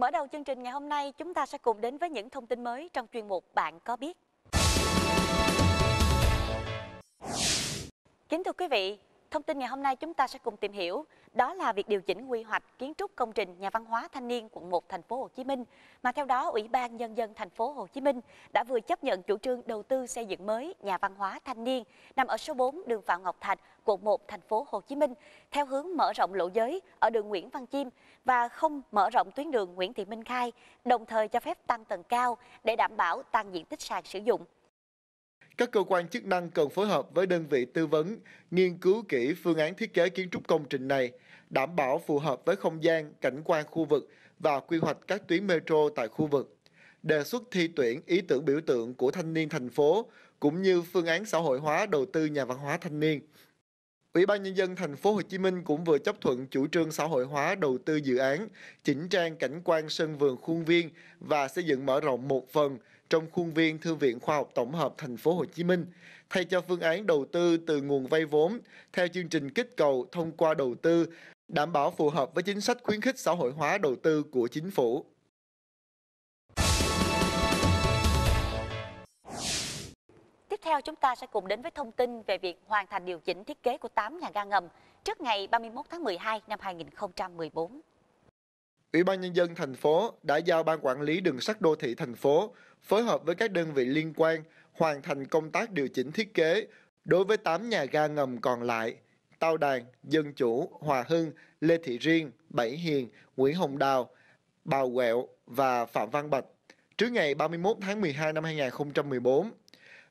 Mở đầu chương trình ngày hôm nay, chúng ta sẽ cùng đến với những thông tin mới trong chuyên mục Bạn có biết. Kính thưa quý vị, Thông tin ngày hôm nay chúng ta sẽ cùng tìm hiểu đó là việc điều chỉnh quy hoạch kiến trúc công trình nhà văn hóa thanh niên quận 1 thành phố Hồ Chí Minh mà theo đó Ủy ban nhân dân thành phố Hồ Chí Minh đã vừa chấp nhận chủ trương đầu tư xây dựng mới nhà văn hóa thanh niên nằm ở số 4 đường Phạm Ngọc Thạch, quận 1 thành phố Hồ Chí Minh theo hướng mở rộng lộ giới ở đường Nguyễn Văn Chim và không mở rộng tuyến đường Nguyễn Thị Minh Khai, đồng thời cho phép tăng tầng cao để đảm bảo tăng diện tích sàn sử dụng các cơ quan chức năng cần phối hợp với đơn vị tư vấn, nghiên cứu kỹ phương án thiết kế kiến trúc công trình này, đảm bảo phù hợp với không gian, cảnh quan khu vực và quy hoạch các tuyến metro tại khu vực. Đề xuất thi tuyển ý tưởng biểu tượng của thanh niên thành phố cũng như phương án xã hội hóa đầu tư nhà văn hóa thanh niên Ủy ban nhân dân thành phố Hồ Chí Minh cũng vừa chấp thuận chủ trương xã hội hóa đầu tư dự án, chỉnh trang cảnh quan sân vườn khuôn viên và xây dựng mở rộng một phần trong khuôn viên Thư viện Khoa học Tổng hợp thành phố Hồ Chí Minh, thay cho phương án đầu tư từ nguồn vay vốn theo chương trình kích cầu thông qua đầu tư, đảm bảo phù hợp với chính sách khuyến khích xã hội hóa đầu tư của chính phủ. theo, chúng ta sẽ cùng đến với thông tin về việc hoàn thành điều chỉnh thiết kế của 8 nhà ga ngầm trước ngày 31 tháng 12 năm 2014. Ủy ban Nhân dân thành phố đã giao Ban Quản lý Đường sắt Đô thị thành phố phối hợp với các đơn vị liên quan hoàn thành công tác điều chỉnh thiết kế đối với 8 nhà ga ngầm còn lại Tao Đàn, Dân Chủ, Hòa Hưng, Lê Thị Riêng, Bảy Hiền, Nguyễn Hồng Đào, Bào Quẹo và Phạm Văn Bạch trước ngày 31 tháng 12 năm 2014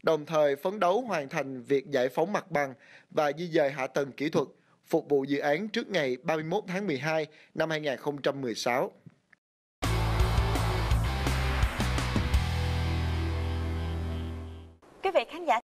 đồng thời phấn đấu hoàn thành việc giải phóng mặt bằng và di dời hạ tầng kỹ thuật, phục vụ dự án trước ngày 31 tháng 12 năm 2016. Quý vị khán giả